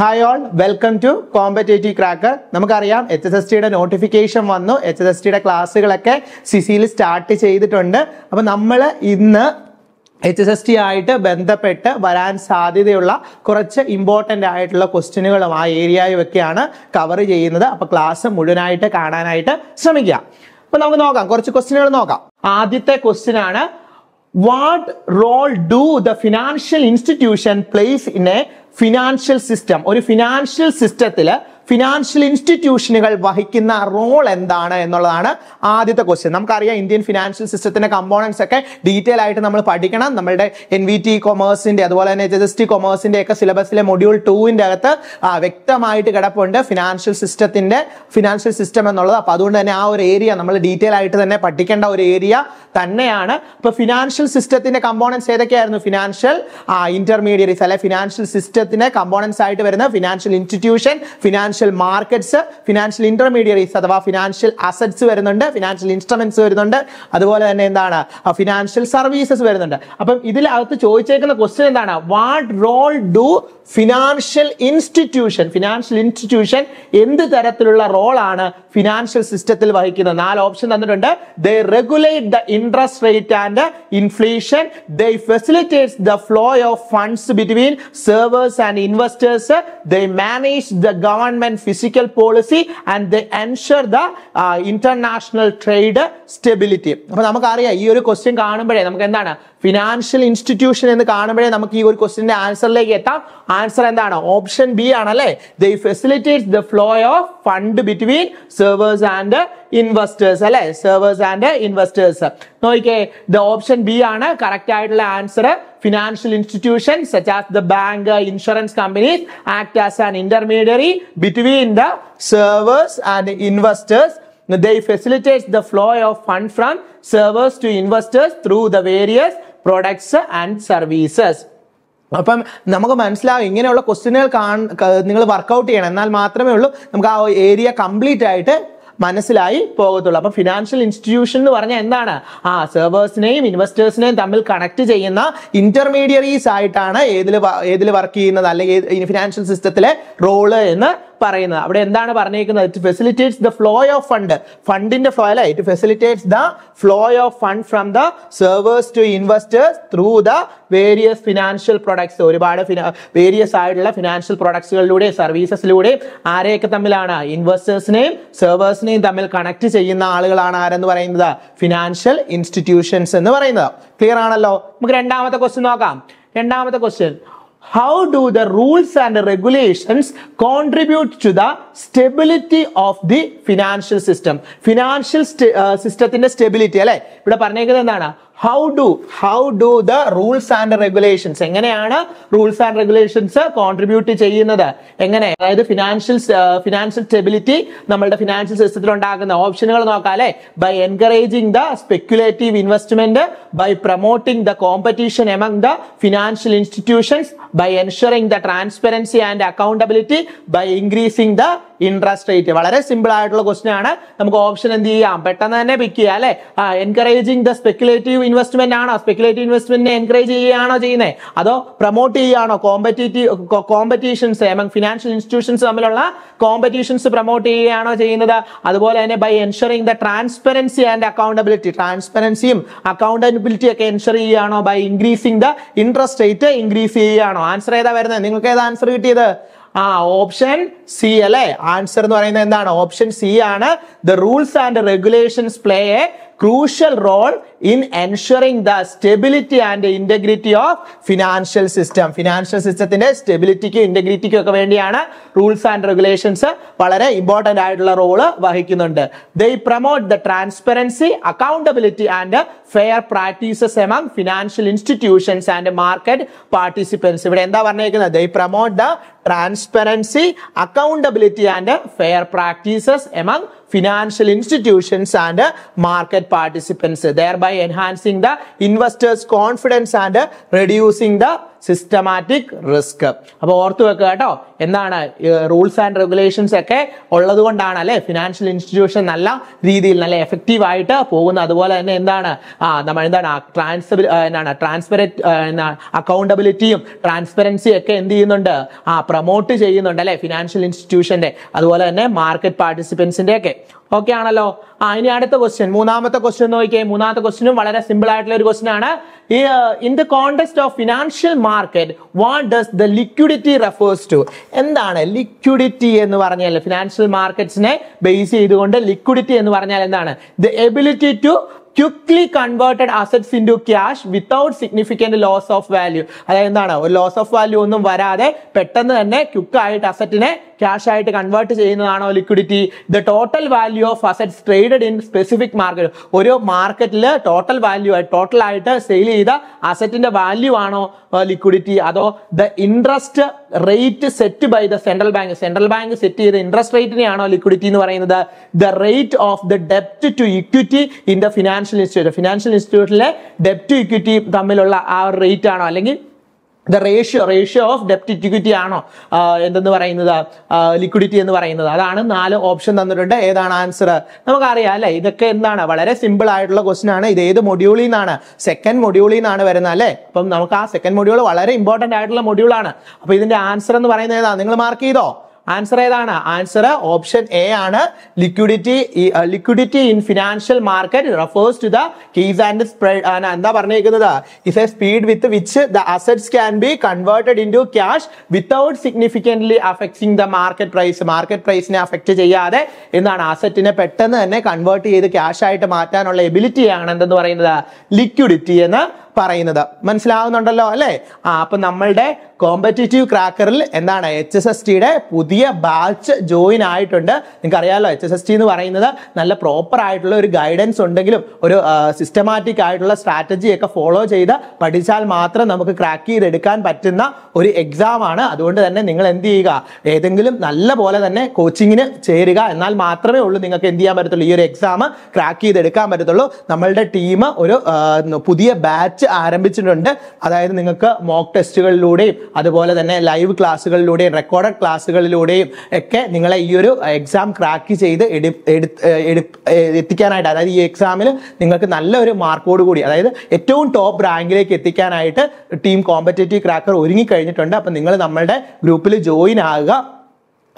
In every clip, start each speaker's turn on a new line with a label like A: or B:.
A: Hi all welcome to competitive cracker നമുക്കറിയാം H S S ടിയുടെ notification വന്നു H S S ടിയുടെ ക്ലാസ്സുകളൊക്കെ സിസിയിൽ സ്റ്റാർട്ട് ചെയ്തിട്ടുണ്ട് അപ്പോൾ നമ്മൾ ഇന്ന് എച്ച് എസ് എസ് ടി ആയിട്ട് ബന്ധപ്പെട്ട് വരാൻ സാധ്യതയുള്ള കുറച്ച് ഇമ്പോർട്ടൻ്റ് ആയിട്ടുള്ള ക്വസ്റ്റ്യനുകളും ആ ഏരിയയുമൊക്കെയാണ് കവർ ചെയ്യുന്നത് അപ്പോൾ ക്ലാസ് മുഴുവനായിട്ട് കാണാനായിട്ട് ശ്രമിക്കുക അപ്പോൾ നമുക്ക് നോക്കാം കുറച്ച് ക്വസ്റ്റ്യനുകൾ നോക്കാം ആദ്യത്തെ ക്വസ്റ്റ്യനാണ് ആണ് what role do the financial institution plays in a financial system? Or a financial system, financial ഇൻസ്റ്റിറ്റ്യൂഷനുകൾ വഹിക്കുന്ന റോൾ എന്താണ് എന്നുള്ളതാണ് ആദ്യത്തെ ക്വസ്റ്റ്യൻ നമുക്കറിയാം ഇന്ത്യൻ ഫിനാൻഷ്യൽ സിസ്റ്റത്തിന്റെ കമ്പോണൻസ് ഒക്കെ ഡീറ്റെയിൽ ആയിട്ട് നമ്മൾ പഠിക്കണം നമ്മളുടെ എൻ വി ടി കൊമേഴ്സിന്റെ അതുപോലെ തന്നെ എച്ച് എസ് ടി കൊമേഴ്സിന്റെ ഒക്കെ സിലബസിലെ മൊഡ്യൂൾ ടൂവിന്റെ അകത്ത് വ്യക്തമായിട്ട് കിടപ്പുണ്ട് ഫിനാൻഷ്യൽ സിസ്റ്റത്തിന്റെ ഫിനാൻഷ്യൽ സിസ്റ്റം എന്നുള്ളത് അപ്പൊ അതുകൊണ്ട് തന്നെ ആ ഒരു ഏരിയ നമ്മൾ ഡീറ്റെയിൽ ആയിട്ട് തന്നെ പഠിക്കേണ്ട ഒരു ഏരിയ തന്നെയാണ് അപ്പൊ ഫിനാൻഷ്യൽ സിസ്റ്റത്തിന്റെ കമ്പോണൻസ് ഏതൊക്കെയായിരുന്നു ഫിനാൻഷ്യൽ ഇന്റർമീഡിയറ്റ് അല്ലെ ഫിനാൻഷ്യൽ സിസ്റ്റത്തിന്റെ കമ്പോണൻസ് ആയിട്ട് വരുന്ന financial institution financial financial markets financial intermediaries അഥവാ ഫിനാൻഷ്യൽ അസറ്റ്സ് വരുന്നുണ്ട് ഫിനാൻഷ്യൽ ഇൻസ്ട്രുമെന്റ്സ് വരുന്നുണ്ട് അതുപോലെ തന്നെ എന്താണ് ഫിനാൻഷ്യൽ സർവീസസ് വരുന്നുണ്ട് അപ്പം ഇതിലകത്ത് ചോദിച്ചേക്കുന്ന ക്വസ്റ്റ്യൻ എന്താണ് what role do financial institution financial institution എന്ത് തരത്തിലുള്ള റോളാണ് ഫിനാൻഷ്യൽ സിസ്റ്റത്തിൽ വഹിക്കുന്നത് നാല് ഓപ്ഷൻ തന്നിട്ടുണ്ട് they regulate the interest rate and inflation they facilitates the flow of funds between servers and investors they manage the government fiscal policy and they ensure the international trade stability അപ്പൊ നമുക്കറിയാം ഈ ഒരു question കാണുമ്പോഴേ നമുക്ക് എന്താണ് financial institution എന്ന് കാണുമ്പോഴേ നമുക്ക് ഈ ഒരു ക്വസ്റ്റിന്റെ ആൻസറിലേക്ക് എത്താം answer and the option B analyze. They facilitate the flow of fund between servers and investors. Alle? Servers and investors. No, okay. The option B on correct title answer. Financial institutions such as the bank insurance companies act as an intermediary between the servers and investors. They facilitate the flow of fund from servers to investors through the various products and services. അപ്പം നമുക്ക് മനസ്സിലാവും ഇങ്ങനെയുള്ള ക്വസ്റ്റ്യനുകൾ കാ നിങ്ങൾ workout ചെയ്യണം എന്നാൽ മാത്രമേ ഉള്ളൂ നമുക്ക് ആ ഏരിയ കംപ്ലീറ്റ് ആയിട്ട് മനസ്സിലായി പോകത്തുള്ളൂ അപ്പം ഫിനാൻഷ്യൽ ഇൻസ്റ്റിറ്റ്യൂഷൻ എന്ന് പറഞ്ഞാൽ എന്താണ് ആ സെർവേഴ്സിനെയും ഇൻവെസ്റ്റേഴ്സിനെയും തമ്മിൽ കണക്ട് ചെയ്യുന്ന ഇന്റർമീഡിയറീസ് ആയിട്ടാണ് ഏതിൽ ഏതിൽ വർക്ക് ചെയ്യുന്നത് അല്ലെങ്കിൽ ഫിനാൻഷ്യൽ സിസ്റ്റത്തിലെ റോള് എന്ന് പറയുന്നത് അവിടെ എന്താണ് പറഞ്ഞിരിക്കുന്നത് it facilitates the flow of fund ഫണ്ടിന്റെ ഫ്ലോ അല്ല it facilitates the flow of fund from the savers to investors through the various financial products ഒരുപാട് വേരിയസ് ആയിട്ടുള്ള ഫിനാൻഷ്യൽ പ്രൊഡക്ട്സുകളിലൂടെ സർവീസസിലൂടെയും ആരെയൊക്കെ തമ്മിലാണ് ഇൻവെസ്റ്റേഴ്സിനെയും സെർവേഴ്സിനെയും തമ്മിൽ കണക്ട് ചെയ്യുന്ന ആളുകളാണ് ആരെന്ന് പറയുന്നത് ഫിനാൻഷ്യൽ ഇൻസ്റ്റിറ്റ്യൂഷൻസ് എന്ന് പറയുന്നത് ക്ലിയർ ആണല്ലോ നമുക്ക് രണ്ടാമത്തെ ക്വസ്റ്റ്യൻ നോക്കാം രണ്ടാമത്തെ question how do the rules and regulations contribute to the stability of the financial system financial സിസ്റ്റത്തിന്റെ സ്റ്റെബിലിറ്റി അല്ലെ ഇവിടെ പറഞ്ഞേക്കുന്നത് എന്താണ് how do how do the rules and regulations എങ്ങനെയാണ് റൂൾസ് ആൻഡ് റെഗുലേഷൻസ് കോൺട്രിബ്യൂട്ട് ചെയ്യുന്നത് എങ്ങനെ അതായത് ഫിനാൻഷ്യൽ ഫിനാൻഷ്യൽ സ്റ്റെബിലിറ്റി നമ്മളുടെ ഫിനാൻഷ്യൽ സിസ്റ്റത്തിൽ ഉണ്ടാകുന്ന ഓപ്ഷനുകൾ നോക്കാം അല്ലെ by encouraging the speculative investment by promoting the competition among the financial institutions by ensuring the transparency and accountability by increasing the interest rate വളരെ സിമ്പിൾ ആയിട്ടുള്ള ക്വസ്റ്റ്യൻ ആണ് നമുക്ക് ഓപ്ഷൻ എന്ത് ചെയ്യാം പെട്ടെന്ന് തന്നെ പിക്ക് ചെയ്യാം അല്ലെ എൻകറേജിങ് ദ സ്പെക്കുലേറ്റീവ് ഇൻവെസ്റ്റ്മെന്റ് ആണോ സ്പെക്കുലേറ്റീവ് ഇൻവെസ്റ്റ്മെന്റിനെ എൻകറേജ് ചെയ്യുകയാണോ ചെയ്യുന്നത് അതോ പ്രൊമോട്ട് ചെയ്യുകയാണോ competitive competitions among financial institutions തമ്മിലുള്ള കോമ്പറ്റീഷൻസ് പ്രൊമോട്ട് ചെയ്യുകയാണോ ചെയ്യുന്നത് അതുപോലെ തന്നെ by ensuring the transparency and accountability ട്രാൻസ്പെറൻസിയും അക്കൗണ്ടബിലിറ്റി ഒക്കെ എൻഷർ ചെയ്യുകയാണോ by increasing the interest rate increase ചെയ്യുകയാണോ ആൻസർ ഏതാ വരുന്നത് നിങ്ങൾക്ക് ഏതാ ആൻസർ കിട്ടിയത് ആ ഓപ്ഷൻ സി അല്ലെ ആൻസർ എന്ന് പറയുന്നത് എന്താണ് ഓപ്ഷൻ സി ആണ് the rules and regulations play a crucial role in ensuring the stability and integrity of financial system financial സിസ്റ്റത്തിന്റെ സ്റ്റെബിലിറ്റിക്കും ഇന്റഗ്രിറ്റിക്കും ഒക്കെ വേണ്ടിയാണ് റൂൾസ് ആൻഡ് റെഗുലേഷൻസ് വളരെ ഇമ്പോർട്ടന്റ് ആയിട്ടുള്ള റോള് വഹിക്കുന്നുണ്ട് they promote the transparency accountability and fair practices among financial institutions and market participants ഇവിടെ എന്താ പറഞ്ഞേക്കുന്നത് they promote the transparency accountability and fair practices among financial institutions and market participants, thereby enhancing the investors' confidence and reducing the systematic risk അപ്പോൾ ഓർത്ത് വെക്കുക കേട്ടോ എന്താണ് rules and regulations ഒക്കെ ഉള്ളത് കൊണ്ടാണ് അല്ലെ ഫിനാൻഷ്യൽ ഇൻസ്റ്റിറ്റ്യൂഷൻ നല്ല രീതിയിൽ നല്ല എഫക്റ്റീവ് ആയിട്ട് പോകുന്നത് അതുപോലെ തന്നെ എന്താണ് ആ നമ്മൾ എന്താണ് ട്രാൻസ്ഫർ എന്താണ് ട്രാൻസ്പെററ്റ് അക്കൗണ്ടബിലിറ്റിയും ട്രാൻസ്പെറൻസിയും ഒക്കെ എന്ത് ചെയ്യുന്നുണ്ട് ആ പ്രൊമോട്ട് ചെയ്യുന്നുണ്ട് അല്ലെ ഫിനാൻഷ്യൽ ഇൻസ്റ്റിറ്റ്യൂഷന്റെ അതുപോലെ തന്നെ മാർക്കറ്റ് പാർട്ടിസിപ്പൻസിന്റെ ഒക്കെ ഓക്കെ ആണല്ലോ ആ ഇനി അടുത്ത ക്വസ്റ്റ്യൻ മൂന്നാമത്തെ ക്വസ്റ്റ്യൻ നോക്കിയേ മൂന്നാമത്തെ ക്വസ്റ്റ്യനും വളരെ സിമ്പിൾ ആയിട്ടുള്ള ഒരു ക്വസ്റ്റ്യൻ ആണ് in the context of financial market what does the liquidity refers to എന്താണ് ലിക്വിഡിറ്റി എന്ന് പറഞ്ഞാൽ ഫിനാൻഷ്യൽ മാർക്കറ്റ്സിനെ ബേസ് ചെയ്തുകൊണ്ട് ലിക്വിഡിറ്റി എന്ന് പറഞ്ഞാൽ എന്താണ് the ability to quickly converted assets into cash without significant loss of value അതായത് എന്താണ് ഒരു ലോസ് ഓഫ് വാല്യൂ ഒന്നും വരാതെ പെട്ടെന്ന് തന്നെ ആയിട്ട് അസറ്റിനെ ക്യാഷ് ആയിട്ട് കൺവേർട്ട് ചെയ്യുന്നതാണോ liquidity the total value of assets traded in specific market ഒരു മാർക്കറ്റിൽ ടോട്ടൽ വാല്യൂ ആയി ടോട്ടൽ ആയിട്ട് സെയിൽ ചെയ്ത അസറ്റിന്റെ വാല്യൂ ആണോ ലിക്വിഡിറ്റി അതോ the interest rate set by the central bank central bank set ചെയ്ത ഇൻട്രസ്റ്റ് റേറ്റിനെയാണോ ലിക്വിഡിറ്റി എന്ന് പറയുന്നത് ദ റേറ്റ് ഓഫ് ദ ഡെപ്റ്റ് to equity in the financial institute financial ഇൻസ്റ്റിറ്റ്യൂട്ടിലെ ഡെപ്റ്റ് ടു ഇക്വിറ്റി തമ്മിലുള്ള ആ റേറ്റ് ആണോ അല്ലെങ്കിൽ ദ റേഷ്യോ റേഷ്യോ ഓഫ് ഡെപ്റ്റ് ഇക്വിറ്റി ആണോ എന്തെന്ന് പറയുന്നത് ലിക്വിഡിറ്റി എന്ന് പറയുന്നത് അതാണ് നാല് ഓപ്ഷൻ തന്നിട്ടുണ്ട് ഏതാണ് ആൻസർ നമുക്കറിയാം അല്ലേ ഇതൊക്കെ എന്താണ് വളരെ സിമ്പിൾ ആയിട്ടുള്ള ക്വസ്റ്റൻ ആണ് ഇത് ഏത് മൊഡ്യൂളിൽ നിന്നാണ് സെക്കൻഡ് മൊഡ്യൂളിൽ നിന്നാണ് വരുന്നത് അല്ലേ അപ്പം നമുക്ക് ആ സെക്കൻഡ് മൊഡ്യൂൾ വളരെ ഇമ്പോർട്ടൻ്റ് ആയിട്ടുള്ള മൊഡ്യൂളാണ് അപ്പോൾ ഇതിൻ്റെ ആൻസർ എന്ന് പറയുന്നത് ഏതാണ് നിങ്ങൾ മാർക്ക് ചെയ്തോ ആൻസർ ഏതാണ് ആൻസർ ഓപ്ഷൻ എ ആണ് liquidity liquidity in financial market refers to the keys and spread എന്താ പറഞ്ഞിരിക്കുന്നത് is a speed with which the assets can be converted into cash without significantly affecting the market price market പ്രൈസിനെ affect ചെയ്യാതെ എന്താണ് അസറ്റിനെ പെട്ടെന്ന് തന്നെ convert ചെയ്ത് cash ആയിട്ട് മാറ്റാനുള്ള എബിലിറ്റിയാണ് എന്തെന്ന് പറയുന്നത് ലിക്വിഡിറ്റി എന്ന് പറയുന്നത് മനസ്സിലാവുന്നുണ്ടല്ലോ അല്ലേ ആ അപ്പം നമ്മളുടെ കോമ്പറ്റേറ്റീവ് ക്രാക്കറിൽ എന്താണ് എച്ച് എസ് എസ് ടിയുടെ പുതിയ ബാച്ച് ജോയിൻ ആയിട്ടുണ്ട് നിങ്ങൾക്ക് അറിയാമല്ലോ എച്ച് എസ് എസ് ടി എന്ന് പറയുന്നത് നല്ല പ്രോപ്പർ ആയിട്ടുള്ള ഒരു ഗൈഡൻസ് ഉണ്ടെങ്കിലും ഒരു സിസ്റ്റമാറ്റിക് ആയിട്ടുള്ള സ്ട്രാറ്റജി ഒക്കെ ഫോളോ ചെയ്ത് പഠിച്ചാൽ മാത്രം നമുക്ക് ക്രാക്ക് ചെയ്തെടുക്കാൻ പറ്റുന്ന ഒരു എക്സാം ആണ് അതുകൊണ്ട് തന്നെ നിങ്ങൾ എന്ത് ചെയ്യുക ഏതെങ്കിലും നല്ല പോലെ തന്നെ കോച്ചിങ്ങിന് ചേരുക എന്നാൽ മാത്രമേ ഉള്ളൂ നിങ്ങൾക്ക് എന്ത് ചെയ്യാൻ പറ്റത്തുള്ളൂ ഈ ഒരു എക്സാം ക്രാക്ക് ചെയ്തെടുക്കാൻ പറ്റത്തുള്ളൂ നമ്മളുടെ ടീം ഒരു പുതിയ ബാച്ച് ആരംഭിച്ചിട്ടുണ്ട് അതായത് നിങ്ങൾക്ക് മോക്ക് ടെസ്റ്റുകളിലൂടെയും അതുപോലെ തന്നെ ലൈവ് ക്ലാസ്സുകളിലൂടെയും റെക്കോർഡഡ് ക്ലാസ്സുകളിലൂടെയും ഒക്കെ നിങ്ങളെ ഈ ഒരു എക്സാം ക്രാക്ക് ചെയ്ത് എത്തിക്കാനായിട്ട് അതായത് ഈ എക്സാമിൽ നിങ്ങൾക്ക് നല്ലൊരു മാർക്കോട് കൂടി അതായത് ഏറ്റവും ടോപ്പ് റാങ്കിലേക്ക് എത്തിക്കാനായിട്ട് ടീം കോമ്പറ്റേറ്റീവ് ക്രാക്കർ ഒരുങ്ങി കഴിഞ്ഞിട്ടുണ്ട് അപ്പം നിങ്ങൾ നമ്മളുടെ ഗ്രൂപ്പിൽ ജോയിൻ ആകുക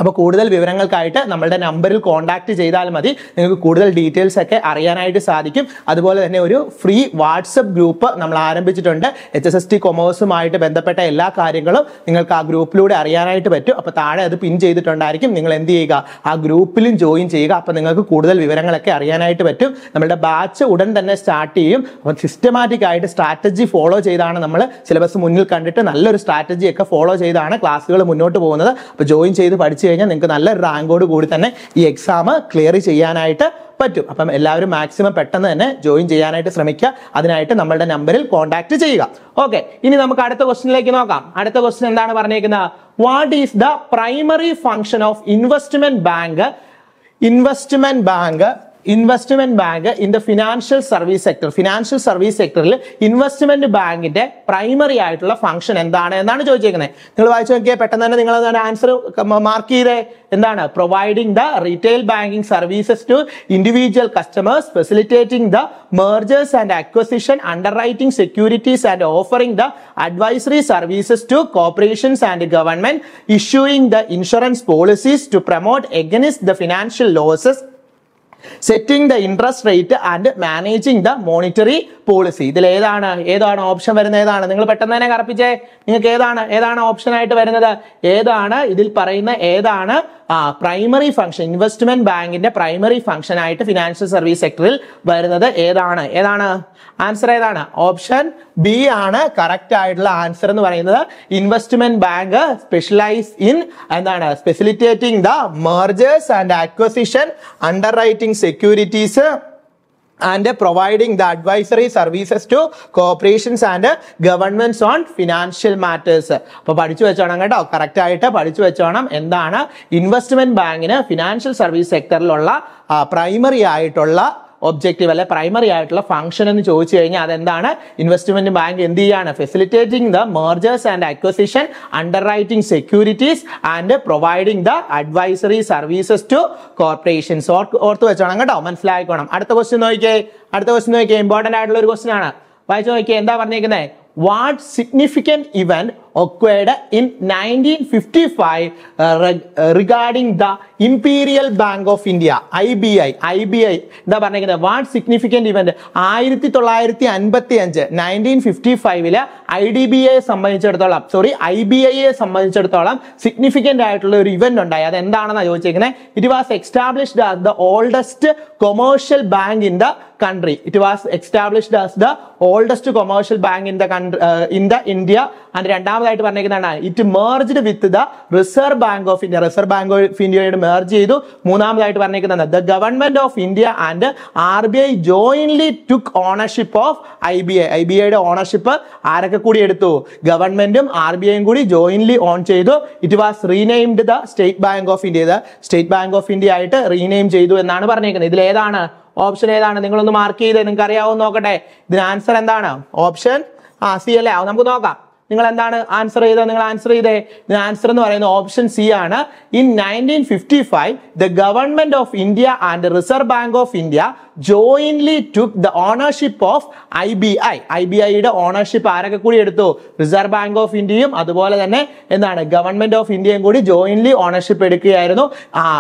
A: അപ്പോൾ കൂടുതൽ വിവരങ്ങൾക്കായിട്ട് നമ്മളുടെ നമ്പറിൽ കോൺടാക്ട് ചെയ്താൽ മതി നിങ്ങൾക്ക് കൂടുതൽ ഡീറ്റെയിൽസ് ഒക്കെ അറിയാനായിട്ട് സാധിക്കും അതുപോലെ തന്നെ ഒരു ഫ്രീ വാട്സപ്പ് ഗ്രൂപ്പ് നമ്മൾ ആരംഭിച്ചിട്ടുണ്ട് എച്ച് എസ് എസ് ടി കൊമേഴ്സുമായിട്ട് ബന്ധപ്പെട്ട എല്ലാ കാര്യങ്ങളും നിങ്ങൾക്ക് ആ ഗ്രൂപ്പിലൂടെ അറിയാനായിട്ട് പറ്റും അപ്പോൾ താഴെ അത് പിൻ ചെയ്തിട്ടുണ്ടായിരിക്കും നിങ്ങൾ എന്ത് ചെയ്യുക ആ ഗ്രൂപ്പിലും ജോയിൻ ചെയ്യുക അപ്പോൾ നിങ്ങൾക്ക് കൂടുതൽ വിവരങ്ങളൊക്കെ അറിയാനായിട്ട് പറ്റും നമ്മുടെ ബാച്ച് ഉടൻ തന്നെ സ്റ്റാർട്ട് ചെയ്യും അപ്പം സിസ്റ്റമാറ്റിക് ആയിട്ട് സ്ട്രാറ്റജി ഫോളോ ചെയ്താണ് നമ്മൾ സിലബസ് മുന്നിൽ കണ്ടിട്ട് നല്ലൊരു സ്ട്രാറ്റജി ഒക്കെ ഫോളോ ചെയ്താണ് ക്ലാസ്സുകൾ മുന്നോട്ട് പോകുന്നത് അപ്പോൾ ജോയിൻ ചെയ്ത് പഠിച്ച് കഴിഞ്ഞാൽ നിങ്ങൾക്ക് നല്ല റാങ്കോട് കൂടി തന്നെ ഈ എക്സാം ക്ലിയർ ചെയ്യാനായിട്ട് പറ്റും അപ്പം എല്ലാവരും മാക്സിമം പെട്ടെന്ന് തന്നെ ജോയിൻ ചെയ്യാനായിട്ട് ശ്രമിക്കുക അതിനായിട്ട് നമ്മളുടെ നമ്പറിൽ കോൺടാക്ട് ചെയ്യുക ഓക്കെ ഇനി നമുക്ക് അടുത്ത ക്വസ്റ്റിനിലേക്ക് നോക്കാം അടുത്ത ക്വസ്റ്റിൻ എന്താണ് പറഞ്ഞിരിക്കുന്നത് what is the primary function of investment bank investment bank investment bank in the financial service sector financial service സെക്ടറിൽ ഇൻവെസ്റ്റ്മെന്റ് ബാങ്കിന്റെ പ്രൈമറി ആയിട്ടുള്ള ഫംഗ്ഷൻ എന്താണ് എന്നാണ് ചോദിച്ചേക്കുന്നത് നിങ്ങൾ വായിച്ചു നോക്കിയാൽ പെട്ടെന്ന് തന്നെ നിങ്ങൾ ആൻസർ മാർക്ക് ചെയ്തേ എന്താണ് providing the retail banking services to individual customers facilitating the mergers and acquisition underwriting securities and offering the advisory services to corporations and government issuing the insurance policies to promote against the financial losses setting the interest rate and managing the monetary policy ഇതിൽ ഏതാണ് ഏതാണ് option വരുന്നത് ഏതാണ് നിങ്ങൾ പെട്ടെന്ന് തന്നെ കറപ്പിച്ചേ നിങ്ങൾക്ക് ഏതാണ് ഏതാണ് ഓപ്ഷൻ ആയിട്ട് വരുന്നത് ഏതാണ് ഇതിൽ പറയുന്ന ഏതാണ് പ്രൈമറി ഫംഗ്ഷൻ ഇൻവെസ്റ്റ്മെന്റ് ബാങ്കിന്റെ പ്രൈമറി ഫംഗ്ഷൻ ആയിട്ട് ഫിനാൻഷ്യൽ സർവീസ് സെക്ടറിൽ വരുന്നത് ഏതാണ് ഏതാണ് ആൻസർ ഏതാണ് ഓപ്ഷൻ ബി ആണ് കറക്റ്റ് ആയിട്ടുള്ള ആൻസർ എന്ന് പറയുന്നത് ഇൻവെസ്റ്റ്മെന്റ് ബാങ്ക് സ്പെഷ്യലൈസ് ഇൻ എന്താണ് facilitating the mergers and acquisition underwriting securities and providing the advisory services to corporations and governments on financial matters അപ്പോൾ പഠിച്ചു വെച്ചോണം കേട്ടോ കറക്റ്റ് ആയിട്ട് പഠിച്ചു വെച്ചോണം എന്താണ് ഇൻവെസ്റ്റ്മെന്റ് ബാങ്കിന് ഫിനാൻഷ്യൽ സർവീസ് സെക്ടറിലുള്ള പ്രൈമറി ആയിട്ടുള്ള ഒബ്ജക്റ്റീവ് അല്ലെ പ്രൈമറി ആയിട്ടുള്ള ഫംഗ്ഷൻ എന്ന് ചോദിച്ചു കഴിഞ്ഞാൽ അതെന്താണ് ഇൻവെസ്റ്റ്മെന്റ് ബാങ്ക് എന്ത് ചെയ്യാണ് facilitating the mergers and acquisition underwriting securities and providing the advisory services to corporations ഓർത്ത് വെച്ചോണം കേട്ടോ മനസ്സിലാക്കണം അടുത്ത ക്വസ്റ്റ്യൻ നോക്കിയേ അടുത്ത ക്വസ്റ്റ്യൻ നോക്കിയേ ഇമ്പോർട്ടന്റ് ആയിട്ടുള്ള ഒരു ക്വസ്റ്റ്യൻ ആണ് വായിച്ചു നോക്കിയേ എന്താ പറഞ്ഞേക്കുന്നത് what significant event occurred in nineteen fifty five regarding the imperial bank of India I B I I B I എന്താ പറഞ്ഞിരിക്കുന്നത് വാട്ട് സിഗ്നിഫിക്കൻറ്റ് ഇവന്റ് ആയിരത്തി തൊള്ളായിരത്തി അൻപത്തി അഞ്ച് നയൻറ്റീൻ ഫിഫ്റ്റി ഫൈവില് ഐ ഡി ബി ഐയെ സംബന്ധിച്ചിടത്തോളം സോറി ഐ ബി ഐയെ സംബന്ധിച്ചിടത്തോളം സിഗ്നിഫിക്കൻ്റ് ആയിട്ടുള്ള ഒരു ഇവന്റ് ഉണ്ടായി അത് എന്താണെന്ന് ചോദിച്ചിരിക്കുന്നത് it was established as the oldest commercial bank in the country it was established as the oldest commercial bank in the country in the India India. And രണ്ടാമതായിട്ട് പറഞ്ഞിരിക്കുന്നതാണ് it merged with the reserve bank of India reserve bank of ഇന്ത്യയുടെ merge ചെയ്തു മൂന്നാമതായിട്ട് പറഞ്ഞിരിക്കുന്നത് the government of India and R B I jointly took ownership of I B I I B ഐയുടെ ownership ആരൊക്കെ കൂടി എടുത്തു ഗവൺമെന്റും ആർ ബി ഐയും കൂടി ജോയിൻലി ഓൺ ചെയ്തു it was renamed the state bank of India state bank of India ആയിട്ട് rename ചെയ്തു എന്നാണ് പറഞ്ഞിരിക്കുന്നത് ഇതിലേതാണ് ഏതാണ് ഓപ്ഷൻ ഏതാണ് നിങ്ങളൊന്ന് മാർക്ക് ചെയ്ത് നിങ്ങൾക്ക് അറിയാവോ നോക്കട്ടെ ഇതിന് ആൻസർ എന്താണ് ഓപ്ഷൻ ആ സി അല്ലേ നമുക്ക് നോക്കാം നിങ്ങൾ എന്താണ് ആൻസർ ചെയ്തത് നിങ്ങൾ ആൻസർ ചെയ്തേ ആൻസർ എന്ന് പറയുന്ന ഓപ്ഷൻ സി ആണ് in nineteen fifty five the government of India and reserve bank of India jointly took the ownership of I B I I B ഐയുടെ ഓണർഷിപ്പ് ആരൊക്കെ കൂടി എടുത്തു റിസർവ് ബാങ്ക് ഓഫ് ഇന്ത്യയും അതുപോലെ തന്നെ എന്താണ് ഗവൺമെന്റ് ഓഫ് ഇന്ത്യയും കൂടി ജോയിൻലി ഓണർഷിപ്പ് എടുക്കുകയായിരുന്നു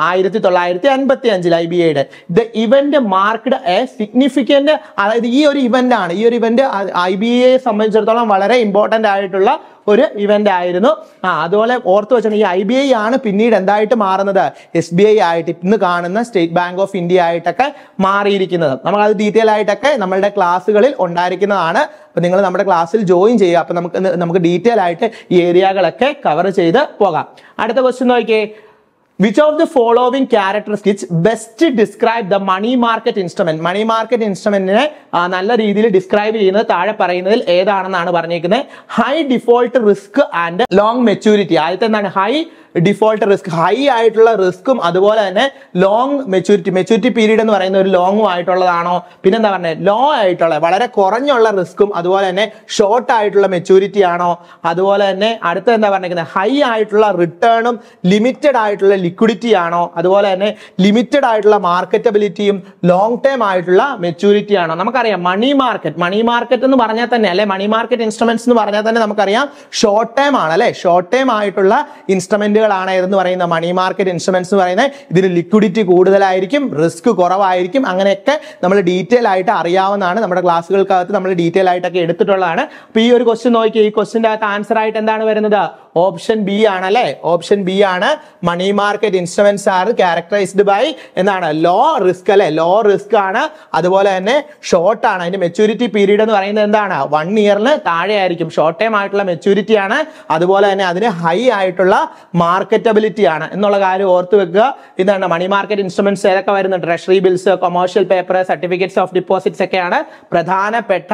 A: ആയിരത്തി തൊള്ളായിരത്തി അൻപത്തി അഞ്ചിൽ ഐ ബി ഐയുടെ the event marked a significant അതായത് ഈ ഒരു ഇവന്റ് ആണ് ഈ ഒരു ഇവന്റ് ഐ ബി ഐയെ സംബന്ധിച്ചിടത്തോളം വളരെ ഇമ്പോർട്ടന്റ് ആയിട്ടുള്ള ആയിട്ടുള്ള ഒരു ഇവന്റ് ആയിരുന്നു ആ അതുപോലെ ഓർത്ത് വെച്ചാൽ ഈ ഐ ബി ഐ ആണ് പിന്നീട് എന്തായിട്ട് മാറുന്നത് എസ് ബി ഐ ആയിട്ട് ഇന്ന് കാണുന്ന സ്റ്റേറ്റ് ബാങ്ക് ഓഫ് ഇന്ത്യ ആയിട്ടൊക്കെ മാറിയിരിക്കുന്നത് നമുക്കത് ഡീറ്റെയിൽ ആയിട്ടൊക്കെ നമ്മളുടെ ക്ലാസ്സുകളിൽ ഉണ്ടായിരിക്കുന്നതാണ് അപ്പൊ നിങ്ങൾ നമ്മുടെ ക്ലാസ്സിൽ ജോയിൻ ചെയ്യുക അപ്പൊ നമുക്ക് നമുക്ക് ഡീറ്റെയിൽ ആയിട്ട് ഈ ഏരിയകളൊക്കെ കവർ ചെയ്ത് പോകാം അടുത്ത ക്വസ്റ്റ്യൻ നോക്കിയേ which of the following characteristics best describe the money market instrument money market ഇൻസ്ട്രുമെന്റിനെ നല്ല രീതിയിൽ ഡിസ്ക്രൈബ് ചെയ്യുന്നത് താഴെ പറയുന്നതിൽ ഏതാണെന്നാണ് പറഞ്ഞിരിക്കുന്നത് high default risk and long maturity ആദ്യത്തെ എന്താണ് ഹൈ ഡിഫോൾട്ട് റിസ്ക് ഹൈ ആയിട്ടുള്ള റിസ്ക്കും അതുപോലെ തന്നെ ലോങ് മെച്ചൂരിറ്റി മെച്ചൂരിറ്റി പീരീഡ് എന്ന് പറയുന്ന ഒരു ലോങ്ങും ആയിട്ടുള്ളതാണോ എന്താ പറഞ്ഞത് ലോ ആയിട്ടുള്ള വളരെ കുറഞ്ഞുള്ള റിസ്ക്കും അതുപോലെ തന്നെ ഷോർട്ട് ആയിട്ടുള്ള മെച്ചൂരിറ്റി ആണോ അതുപോലെ തന്നെ അടുത്ത എന്താ പറഞ്ഞിരിക്കുന്നത് ഹൈ ആയിട്ടുള്ള റിട്ടേണും ലിമിറ്റഡ് ആയിട്ടുള്ള ലിക്വിഡിറ്റി ആണോ അതുപോലെ തന്നെ ലിമിറ്റഡ് ആയിട്ടുള്ള മാർക്കറ്റബിലിറ്റിയും ലോങ് ടേം ആയിട്ടുള്ള മെച്യൂരിറ്റി ആണോ നമുക്കറിയാം മണി മാർക്കറ്റ് മണി മാർക്കറ്റ് എന്ന് പറഞ്ഞാൽ തന്നെ അല്ലെ മണി മാർക്കറ്റ് ഇൻസ്ട്രുമെന്റ്സ് എന്ന് പറഞ്ഞാൽ തന്നെ നമുക്കറിയാം ഷോർട്ട് ടേം ആണ് അല്ലെ ഷോർട്ട് ടേം ആയിട്ടുള്ള ഇൻസ്ട്രുമെന്റുകളാണ് ഏതെന്ന് പറയുന്ന മണി മാർക്കറ്റ് ഇൻസ്ട്രുമെന്റ്സ് എന്ന് പറയുന്നത് ഇതിന് ലിക്വിഡിറ്റി കൂടുതലായിരിക്കും റിസ്ക് കുറവായിരിക്കും അങ്ങനെയൊക്കെ നമ്മൾ ഡീറ്റെയിൽ ആയിട്ട് അറിയാവുന്നതാണ് നമ്മുടെ ക്ലാസ്സുകൾക്കകത്ത് നമ്മൾ ഡീറ്റെയിൽ ആയിട്ടൊക്കെ എടുത്തിട്ടുള്ളതാണ് അപ്പൊ ഈ ഒരു ക്വസ്റ്റ്യൻ നോക്കിയാൽ ഈ ക്വസ്റ്റിന്റെ അകത്ത് ആൻസർ ആയിട്ട് എന്താണ് വരുന്നത് ഓപ്ഷൻ ബി ആണ് അല്ലെ ഓപ്ഷൻ ബി ആണ് money market market instruments are characterized by എന്താണ് ലോ റിസ്ക് അല്ലെ ലോ റിസ്ക് ആണ് അതുപോലെ തന്നെ ഷോർട്ട് ആണ് അതിന്റെ മെച്ചൂരിറ്റി പീരീഡ് എന്ന് പറയുന്നത് എന്താണ് വൺ ഇയറിന് താഴെ ആയിരിക്കും ഷോർട്ട് ടൈം ആയിട്ടുള്ള മെച്ചൂരിറ്റി ആണ് അതുപോലെ തന്നെ അതിന് ഹൈ ആയിട്ടുള്ള മാർക്കറ്റബിലിറ്റി ആണ് എന്നുള്ള കാര്യം ഓർത്ത് വെക്കുക ഇതാണ് മണി മാർക്കറ്റ് ഇൻസ്ട്രുമെന്റ്സ് ഏതൊക്കെ വരുന്നുണ്ട് treasury bills commercial paper certificates of deposits ഒക്കെയാണ് പ്രധാനപ്പെട്ട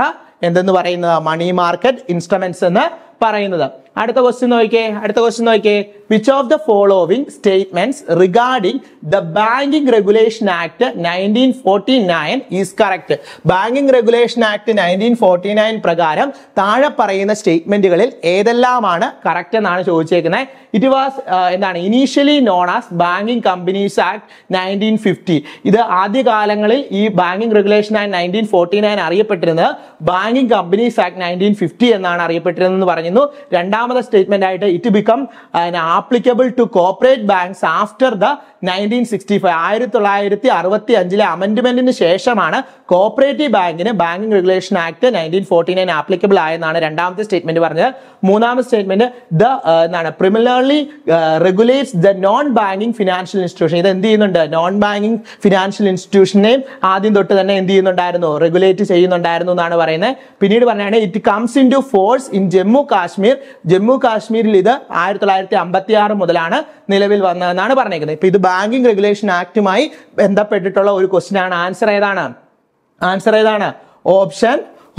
A: എന്തെന്ന് പറയുന്നത് മണി മാർക്കറ്റ് ഇൻസ്ട്രുമെന്റ്സ് എന്ന് പറയുന്നത് അടുത്ത ക്വസ്റ്റ്യൻ നോക്കിയേ അടുത്ത ക്വസ്റ്റ്യൻ നോക്കിയേ which of the following statements regarding the banking regulation act nineteen forty nine is correct banking regulation act nineteen forty nine പ്രകാരം താഴെ പറയുന്ന സ്റ്റേറ്റ്മെന്റുകളിൽ ഏതെല്ലാമാണ് കറക്റ്റ് എന്നാണ് ചോദിച്ചേക്കുന്നത് ഇറ്റ് വാസ് എന്താണ് initially known as banking companies act nineteen fifty ഇത് ആദ്യകാലങ്ങളിൽ ഈ banking regulation act nineteen forty nine അറിയപ്പെട്ടിരുന്നത് banking companies act nineteen fifty എന്നാണ് അറിയപ്പെട്ടിരുന്നത് പറയുന്നു രണ്ടാം രണ്ടാമത്തെ സ്റ്റേറ്റ്മെന്റ് ആയിട്ട് it become applicable to cooperative banks after the nineteen sixty five ആയിരത്തി തൊള്ളായിരത്തി അറുപത്തി അഞ്ചിലെ അമെൻഡ്മെന്റിന് ശേഷമാണ് കോപ്പറേറ്റീവ് ബാങ്കിന് banking regulation act nineteen forty nine applicable ആയെന്നാണ് രണ്ടാമത്തെ സ്റ്റേറ്റ്മെന്റ് പറഞ്ഞത് മൂന്നാമത്തെ സ്റ്റേറ്റ്മെന്റ് ദ എന്താണ് primarily regulates the non banking financial institution ഇത് എന്ത് ചെയ്യുന്നുണ്ട് നോൺ ബാങ്കിങ് ഫിനാൻഷ്യൽ ഇൻസ്റ്റിറ്റ്യൂഷനെയും ആദ്യം തൊട്ട് തന്നെ എന്ത് ചെയ്യുന്നുണ്ടായിരുന്നു റെഗുലേറ്റ് ചെയ്യുന്നുണ്ടായിരുന്നു എന്നാണ് പറയുന്നത് പിന്നീട് പറഞ്ഞാണ് it comes into force in Jammu Kashmir Jammu കാശ്മീരിൽ ഇത് ആയിരത്തി തൊള്ളായിരത്തി അമ്പത്തി ആറ് മുതലാണ് നിലവിൽ വന്നതെന്നാണ് പറഞ്ഞേക്കുന്നത് ഇപ്പൊ ഇത് ബാങ്കിങ് റെഗുലേഷൻ ആക്റ്റുമായി ബന്ധപ്പെട്ടിട്ടുള്ള ഒരു ക്വസ്റ്റിനാണ് ആണ് ആൻസർ ഏതാണ് ആൻസർ ഏതാണ് ഓപ്ഷൻ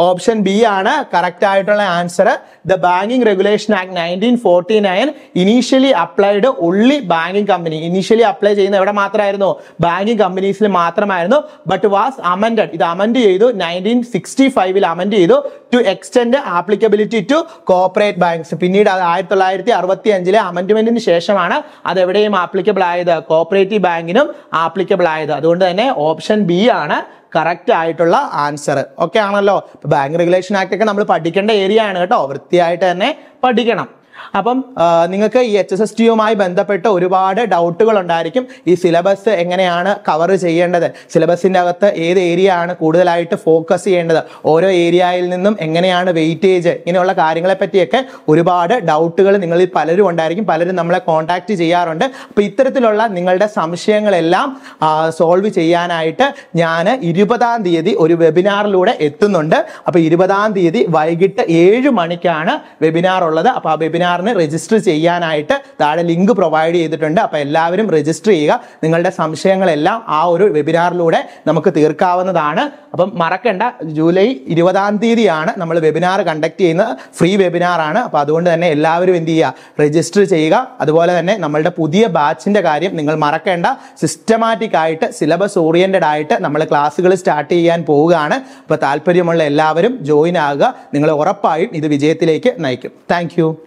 A: ഓപ്ഷൻ ബി ആണ് കറക്റ്റ് ആയിട്ടുള്ള answer the banking regulation act nineteen forty nine initially applied only banking company initially apply ചെയ്യുന്ന എവിടെ മാത്രമായിരുന്നു ബാങ്കിങ് കമ്പനീസിൽ മാത്രമായിരുന്നു ബട്ട് വാസ് അമൻഡ് ഇത് അമൻഡ് ചെയ്തു നയൻറ്റീൻ സിക്സ്റ്റി ഫൈവിൽ അമൻഡ് ചെയ്തു to extend applicability to cooperative banks പിന്നീട് അത് ആയിരത്തി തൊള്ളായിരത്തി അറുപത്തി അഞ്ചിലെ അമൻഡ്മെന്റിന് ശേഷമാണ് അത് എവിടെയും ആപ്ലിക്കബിൾ ആയത് കോപ്പറേറ്റീവ് ബാങ്കിനും ആപ്ലിക്കബിൾ ആയത് അതുകൊണ്ട് തന്നെ ഓപ്ഷൻ ബി ആണ് കറക്റ്റ് ആയിട്ടുള്ള ആൻസർ ഓക്കെ ആണല്ലോ ബാങ്ക് റെഗുലേഷൻ ആക്ട് ഒക്കെ നമ്മൾ പഠിക്കേണ്ട ഏരിയ ആണ് കേട്ടോ വൃത്തിയായിട്ട് തന്നെ പഠിക്കണം അപ്പം നിങ്ങൾക്ക് ഈ എച്ച് എസ് എസ് ടിയുമായി ബന്ധപ്പെട്ട് ഒരുപാട് ഡൗട്ടുകൾ ഉണ്ടായിരിക്കും ഈ സിലബസ് എങ്ങനെയാണ് കവർ ചെയ്യേണ്ടത് സിലബസിൻ്റെ അകത്ത് ഏത് ഏരിയ ആണ് കൂടുതലായിട്ട് ഫോക്കസ് ചെയ്യേണ്ടത് ഓരോ ഏരിയയിൽ നിന്നും എങ്ങനെയാണ് വെയിറ്റേജ് ഇങ്ങനെയുള്ള കാര്യങ്ങളെ പറ്റിയൊക്കെ ഒരുപാട് ഡൗട്ടുകൾ നിങ്ങളിൽ പലരും ഉണ്ടായിരിക്കും പലരും നമ്മളെ കോൺടാക്ട് ചെയ്യാറുണ്ട് അപ്പോൾ ഇത്തരത്തിലുള്ള നിങ്ങളുടെ സംശയങ്ങളെല്ലാം സോൾവ് ചെയ്യാനായിട്ട് ഞാൻ ഇരുപതാം തീയതി ഒരു വെബിനാറിലൂടെ എത്തുന്നുണ്ട് അപ്പോൾ ഇരുപതാം തീയതി വൈകിട്ട് ഏഴ് മണിക്കാണ് വെബിനാർ ഉള്ളത് അപ്പോൾ ആ വെബിനാർ സെമിനാറിന് രജിസ്റ്റർ ചെയ്യാനായിട്ട് താഴെ ലിങ്ക് പ്രൊവൈഡ് ചെയ്തിട്ടുണ്ട് അപ്പോൾ എല്ലാവരും രജിസ്റ്റർ ചെയ്യുക നിങ്ങളുടെ സംശയങ്ങളെല്ലാം ആ ഒരു വെബിനാറിലൂടെ നമുക്ക് തീർക്കാവുന്നതാണ് അപ്പം മറക്കണ്ട ജൂലൈ ഇരുപതാം തീയതിയാണ് നമ്മൾ വെബിനാർ കണ്ടക്ട് ചെയ്യുന്ന ഫ്രീ വെബിനാറാണ് അപ്പോൾ അതുകൊണ്ട് തന്നെ എല്ലാവരും എന്ത് ചെയ്യുക രജിസ്റ്റർ ചെയ്യുക അതുപോലെ തന്നെ നമ്മളുടെ പുതിയ ബാച്ചിൻ്റെ കാര്യം നിങ്ങൾ മറക്കേണ്ട സിസ്റ്റമാറ്റിക് ആയിട്ട് സിലബസ് ഓറിയൻറ്റഡ് ആയിട്ട് നമ്മൾ ക്ലാസ്സുകൾ സ്റ്റാർട്ട് ചെയ്യാൻ പോവുകയാണ് അപ്പോൾ താല്പര്യമുള്ള എല്ലാവരും ജോയിൻ ആകുക നിങ്ങൾ ഉറപ്പായും ഇത് വിജയത്തിലേക്ക് നയിക്കും താങ്ക്